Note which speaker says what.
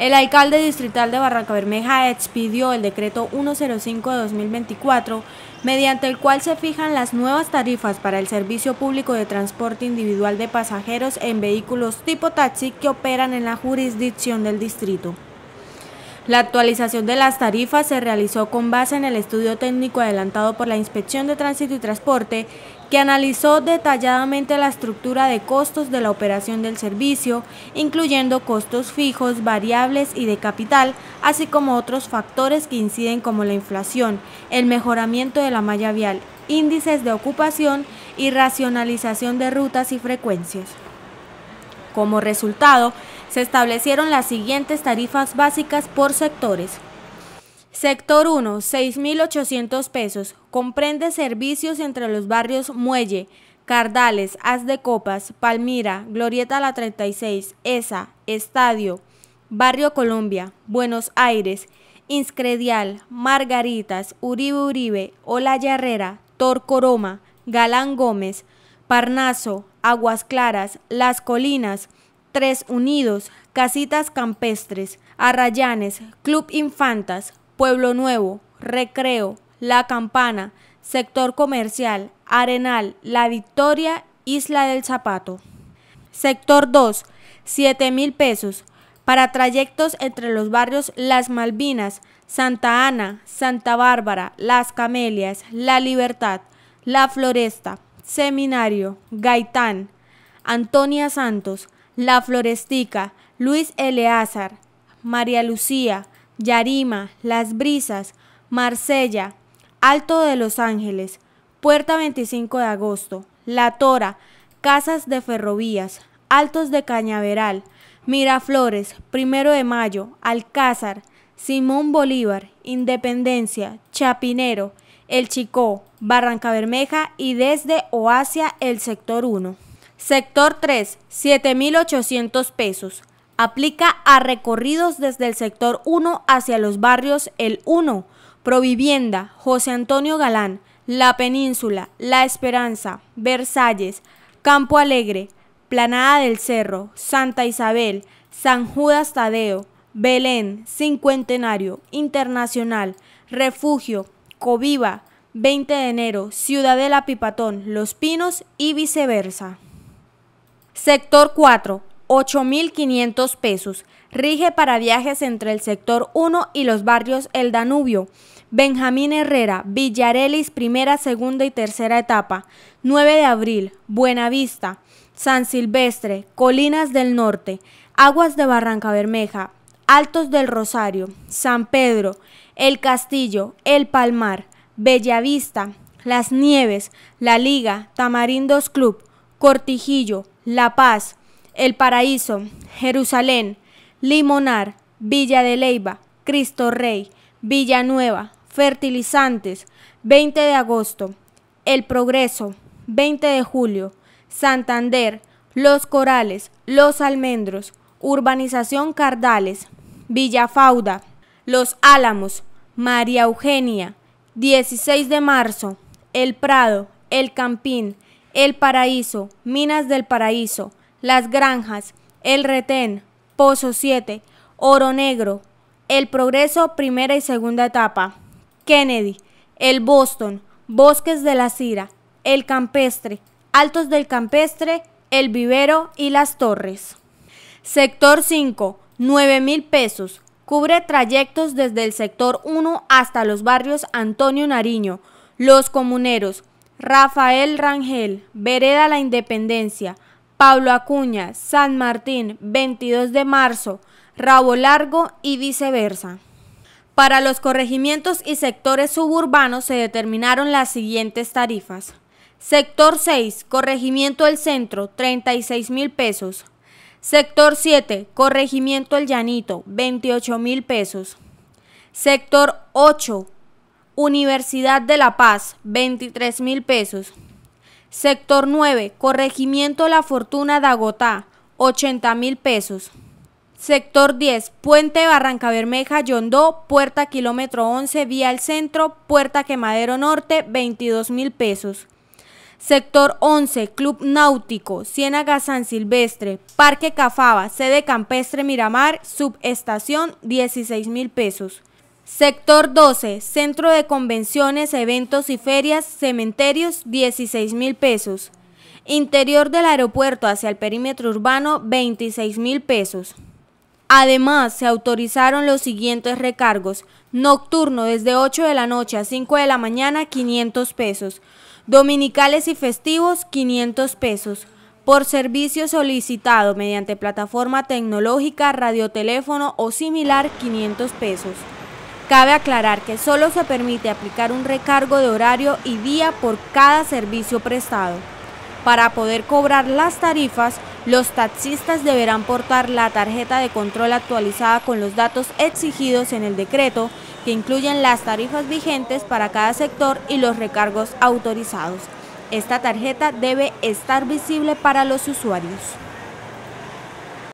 Speaker 1: El alcalde distrital de Barranca Bermeja expidió el decreto 105 de 2024, mediante el cual se fijan las nuevas tarifas para el servicio público de transporte individual de pasajeros en vehículos tipo taxi que operan en la jurisdicción del distrito. La actualización de las tarifas se realizó con base en el estudio técnico adelantado por la Inspección de Tránsito y Transporte, que analizó detalladamente la estructura de costos de la operación del servicio, incluyendo costos fijos, variables y de capital, así como otros factores que inciden como la inflación, el mejoramiento de la malla vial, índices de ocupación y racionalización de rutas y frecuencias. Como resultado, se establecieron las siguientes tarifas básicas por sectores. Sector 1, 6.800 pesos. Comprende servicios entre los barrios Muelle, Cardales, As de Copas, Palmira, Glorieta La 36, ESA, Estadio, Barrio Colombia, Buenos Aires, Inscredial, Margaritas, Uribe Uribe, Olaya Herrera, Torcoroma, Galán Gómez, Parnaso, Aguas Claras, Las Colinas, Tres Unidos, Casitas Campestres, Arrayanes, Club Infantas, Pueblo Nuevo, Recreo, La Campana, Sector Comercial, Arenal, La Victoria, Isla del Zapato. Sector 2, 7 mil pesos, para trayectos entre los barrios Las Malvinas, Santa Ana, Santa Bárbara, Las Camelias, La Libertad, La Floresta, Seminario, Gaitán, Antonia Santos, la Florestica, Luis Eleazar, María Lucía, Yarima, Las Brisas, Marsella, Alto de los Ángeles, Puerta 25 de agosto, La Tora, Casas de Ferrovías, Altos de Cañaveral, Miraflores, Primero de Mayo, Alcázar, Simón Bolívar, Independencia, Chapinero, El Chicó, Barranca Bermeja y desde Oasia, el sector 1. Sector 3, 7.800 pesos. Aplica a recorridos desde el sector 1 hacia los barrios El 1, Provivienda, José Antonio Galán, La Península, La Esperanza, Versalles, Campo Alegre, Planada del Cerro, Santa Isabel, San Judas Tadeo, Belén, Cincuentenario, Internacional, Refugio, Coviva, 20 de enero, Ciudadela Pipatón, Los Pinos y viceversa. Sector 4, 8.500 pesos. Rige para viajes entre el sector 1 y los barrios El Danubio. Benjamín Herrera, Villarelis, primera, segunda y tercera etapa. 9 de abril, Buenavista, San Silvestre, Colinas del Norte, Aguas de Barranca Bermeja, Altos del Rosario, San Pedro, El Castillo, El Palmar, Bellavista, Las Nieves, La Liga, Tamarindos Club, Cortijillo, la Paz, El Paraíso, Jerusalén, Limonar, Villa de Leiva, Cristo Rey, Villanueva, Fertilizantes, 20 de agosto, El Progreso, 20 de julio, Santander, Los Corales, Los Almendros, Urbanización Cardales, Villa Fauda, Los Álamos, María Eugenia, 16 de marzo, El Prado, El Campín, el Paraíso, Minas del Paraíso, Las Granjas, El Retén, Pozo 7, Oro Negro, El Progreso, primera y segunda etapa, Kennedy, El Boston, Bosques de la Cira, El Campestre, Altos del Campestre, El Vivero y Las Torres. Sector 5, 9 mil pesos. Cubre trayectos desde el sector 1 hasta los barrios Antonio Nariño, Los Comuneros, Rafael Rangel, Vereda La Independencia, Pablo Acuña, San Martín, 22 de marzo, Rabo Largo y viceversa. Para los corregimientos y sectores suburbanos se determinaron las siguientes tarifas. Sector 6, Corregimiento El Centro, 36 mil pesos. Sector 7, Corregimiento El Llanito, 28 mil pesos. Sector 8, Universidad de La Paz, 23 mil pesos. Sector 9, Corregimiento La Fortuna de Agotá, 80 mil pesos. Sector 10, Puente Barranca Bermeja, Yondó, Puerta Kilómetro 11, Vía al Centro, Puerta Quemadero Norte, 22 mil pesos. Sector 11, Club Náutico, Ciénaga San Silvestre, Parque Cafaba, Sede Campestre Miramar, Subestación, 16 mil pesos. Sector 12, Centro de Convenciones, Eventos y Ferias, Cementerios, 16 mil pesos. Interior del aeropuerto hacia el perímetro urbano, 26 mil pesos. Además, se autorizaron los siguientes recargos. Nocturno desde 8 de la noche a 5 de la mañana, 500 pesos. Dominicales y festivos, 500 pesos. Por servicio solicitado mediante plataforma tecnológica, radioteléfono o similar, 500 pesos. Cabe aclarar que solo se permite aplicar un recargo de horario y día por cada servicio prestado. Para poder cobrar las tarifas, los taxistas deberán portar la tarjeta de control actualizada con los datos exigidos en el decreto, que incluyen las tarifas vigentes para cada sector y los recargos autorizados. Esta tarjeta debe estar visible para los usuarios.